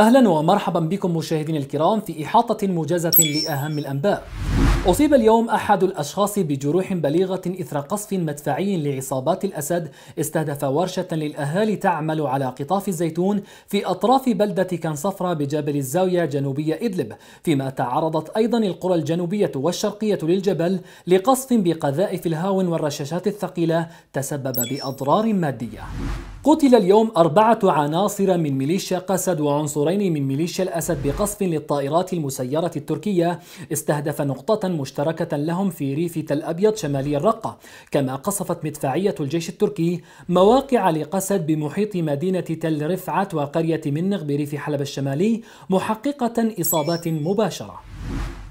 أهلا ومرحبا بكم مشاهدينا الكرام في إحاطة موجزة لأهم الأنباء أصيب اليوم أحد الأشخاص بجروح بليغة إثر قصف مدفعي لعصابات الأسد استهدف ورشة للأهالي تعمل على قطاف الزيتون في أطراف بلدة كنصفرة بجبل الزاوية جنوبية إدلب فيما تعرضت أيضا القرى الجنوبية والشرقية للجبل لقصف بقذائف الهاون والرشاشات الثقيلة تسبب بأضرار مادية قتل اليوم أربعة عناصر من ميليشيا قسد وعنصرين من ميليشيا الأسد بقصف للطائرات المسيرة التركية استهدف نقطة مشتركة لهم في ريف تل أبيض شمالي الرقة كما قصفت مدفعية الجيش التركي مواقع لقسد بمحيط مدينة تل رفعت وقرية منغ بريف حلب الشمالي محققة إصابات مباشرة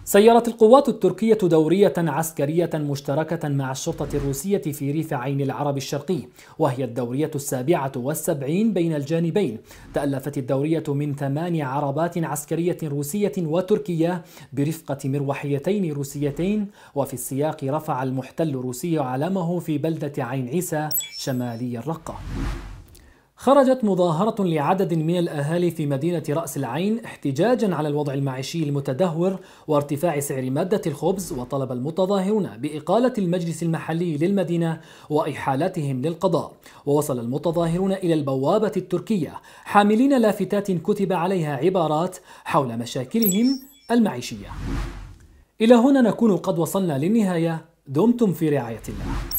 سيرت القوات التركية دورية عسكرية مشتركة مع الشرطة الروسية في ريف عين العرب الشرقي وهي الدورية السابعة والسبعين بين الجانبين تألفت الدورية من ثمان عربات عسكرية روسية وتركية برفقة مروحيتين روسيتين وفي السياق رفع المحتل الروسي علمه في بلدة عين عيسى شمالي الرقة خرجت مظاهرة لعدد من الأهالي في مدينة رأس العين احتجاجا على الوضع المعيشي المتدهور وارتفاع سعر مادة الخبز وطلب المتظاهرون بإقالة المجلس المحلي للمدينة وإحالتهم للقضاء ووصل المتظاهرون إلى البوابة التركية حاملين لافتات كتب عليها عبارات حول مشاكلهم المعيشية إلى هنا نكون قد وصلنا للنهاية دمتم في رعاية الله